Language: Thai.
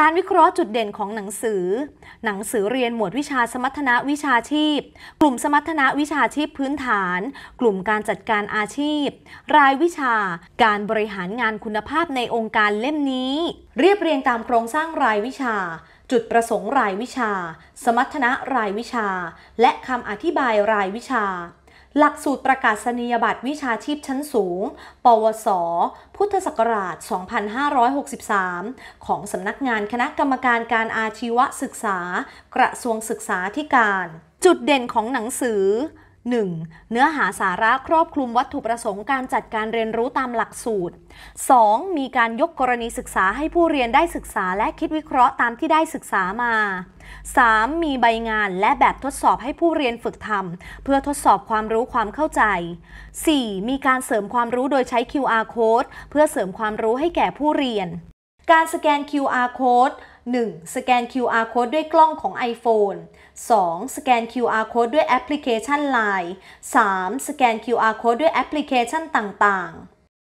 การวิเคราะห์จุดเด่นของหนังสือ หนังสือเรียนหมวดวิชาสมรรถนะวิชาชีพ กลุ่มสมรรถนะวิชาชีพพื้นฐาน กลุ่มการจัดการอาชีพ รายวิชาการบริหารงานคุณภาพในองค์การเล่มนี้ เรียบเรียงตามโครงสร้างรายวิชา จุดประสงค์รายวิชา สมรรถนะรายวิชา และคำอธิบายรายวิชาหลักสูตรประกาศนียบัตรวิชาชีพชั้นสูง ปวส พุทธศักราช 2563 ของสำนักงานคณะกรรมการการอาชีวศึกษา กระทรวงศึกษาธิการ จุดเด่นของหนังสือ 1. เนื้อหาสาระครอบคลุมวัตถุประสงค์การจัดการเรียนรู้ตามหลักสูตร 2. มีการยกกรณีศึกษาให้ผู้เรียนได้ศึกษาและคิดวิเคราะห์ตามที่ได้ศึกษามา 3. มีใบงานและแบบทดสอบให้ผู้เรียนฝึกทำเพื่อทดสอบความรู้ความเข้าใจ 4. มีการเสริมความรู้โดยใช้ QR code เพื่อเสริมความรู้ให้แก่ผู้เรียน การสแกน QR code 1. สแกน QR code ด้วยกล้องของ iPhone 2. สแกน QR code ด้วยแอปพลิเคชัน Line 3. สแกน QR code ด้วยแอปพลิเคชันต่าง ๆ